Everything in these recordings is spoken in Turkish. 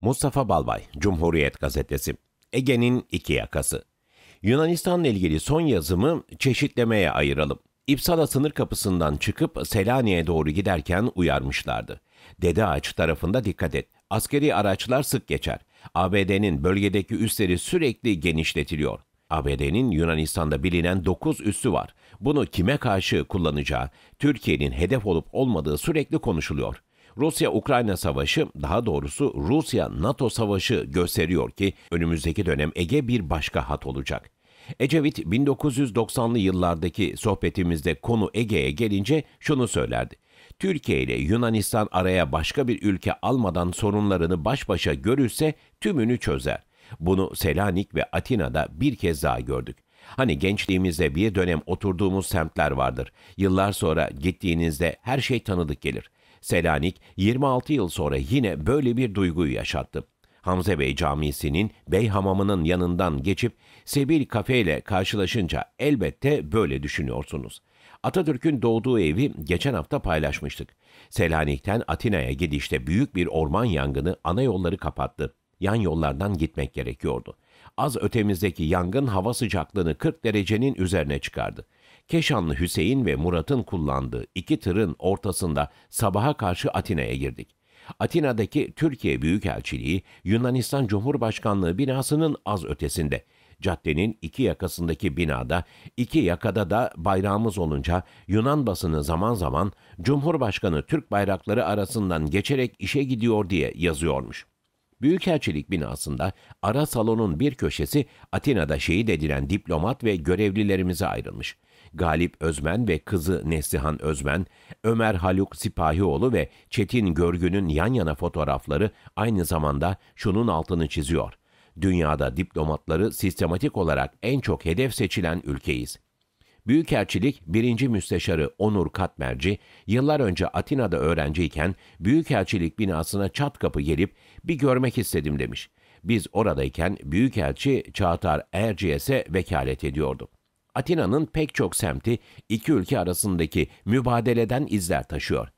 Mustafa Balbay, Cumhuriyet Gazetesi. Ege'nin iki yakası. Yunanistan'la ilgili son yazımı çeşitlemeye ayıralım. İpsala sınır kapısından çıkıp Selanik'e doğru giderken uyarmışlardı. Dede Ağaç tarafında dikkat et. Askeri araçlar sık geçer. ABD'nin bölgedeki üsleri sürekli genişletiliyor. ABD'nin Yunanistan'da bilinen 9 üssü var. Bunu kime karşı kullanacağı, Türkiye'nin hedef olup olmadığı sürekli konuşuluyor. Rusya-Ukrayna savaşı, daha doğrusu Rusya-NATO savaşı gösteriyor ki önümüzdeki dönem Ege bir başka hat olacak. Ecevit 1990'lı yıllardaki sohbetimizde konu Ege'ye gelince şunu söylerdi. Türkiye ile Yunanistan araya başka bir ülke almadan sorunlarını baş başa görürse tümünü çözer. Bunu Selanik ve Atina'da bir kez daha gördük. Hani gençliğimizde bir dönem oturduğumuz semtler vardır. Yıllar sonra gittiğinizde her şey tanıdık gelir. Selanik 26 yıl sonra yine böyle bir duyguyu yaşattı. Hamze Bey Camisi'nin Bey Hamamı'nın yanından geçip Sebil Kafe ile karşılaşınca elbette böyle düşünüyorsunuz. Atatürk'ün doğduğu evi geçen hafta paylaşmıştık. Selanik'ten Atina'ya gidişte büyük bir orman yangını ana yolları kapattı. Yan yollardan gitmek gerekiyordu. Az ötemizdeki yangın hava sıcaklığını 40 derecenin üzerine çıkardı. Keşanlı Hüseyin ve Murat'ın kullandığı iki tırın ortasında sabaha karşı Atina'ya girdik. Atina'daki Türkiye Büyükelçiliği, Yunanistan Cumhurbaşkanlığı binasının az ötesinde. Caddenin iki yakasındaki binada, iki yakada da bayrağımız olunca Yunan basını zaman zaman Cumhurbaşkanı Türk bayrakları arasından geçerek işe gidiyor diye yazıyormuş. Büyükelçilik binasında ara salonun bir köşesi Atina'da şehit edilen diplomat ve görevlilerimize ayrılmış. Galip Özmen ve kızı Neslihan Özmen, Ömer Haluk Sipahioğlu ve Çetin Görgün'ün yan yana fotoğrafları aynı zamanda şunun altını çiziyor. Dünyada diplomatları sistematik olarak en çok hedef seçilen ülkeyiz. Büyükelçilik 1. Müsteşarı Onur Katmerci, yıllar önce Atina'da öğrenciyken Büyükelçilik binasına çat kapı gelip bir görmek istedim demiş. Biz oradayken Büyükelçi Çağatar Erciyes'e vekalet ediyordu. Atina'nın pek çok semti iki ülke arasındaki mübadeleden izler taşıyor.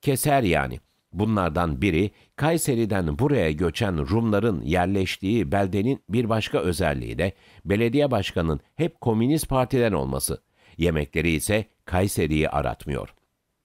Keser yani. Bunlardan biri Kayseri'den buraya göçen Rumların yerleştiği beldenin bir başka özelliği de belediye başkanının hep komünist partiden olması. Yemekleri ise Kayseri'yi aratmıyor.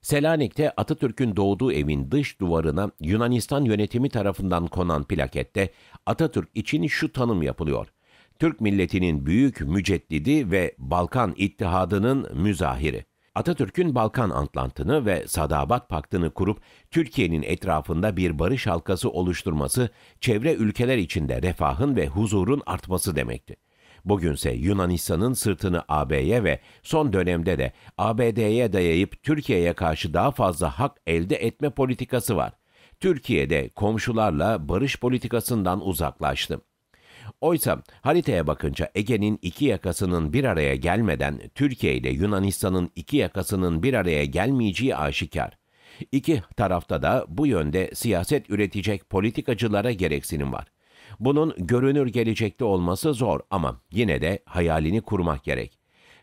Selanik'te Atatürk'ün doğduğu evin dış duvarına Yunanistan yönetimi tarafından konan plakette Atatürk için şu tanım yapılıyor. Türk milletinin büyük müceddidi ve Balkan İttihadının müzahiri. Atatürk'ün Balkan Antlantı'nı ve Sadabat Paktı'nı kurup Türkiye'nin etrafında bir barış halkası oluşturması, çevre ülkeler içinde refahın ve huzurun artması demekti. Bugünse Yunanistan'ın sırtını AB'ye ve son dönemde de ABD'ye dayayıp Türkiye'ye karşı daha fazla hak elde etme politikası var. Türkiye'de komşularla barış politikasından uzaklaştı. Oysa haritaya bakınca Ege'nin iki yakasının bir araya gelmeden Türkiye ile Yunanistan'ın iki yakasının bir araya gelmeyeceği aşikar. İki tarafta da bu yönde siyaset üretecek politikacılara gereksinim var. Bunun görünür gelecekte olması zor ama yine de hayalini kurmak gerek.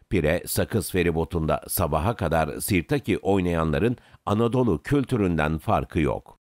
Pire sakız feribotunda sabaha kadar sirtaki oynayanların Anadolu kültüründen farkı yok.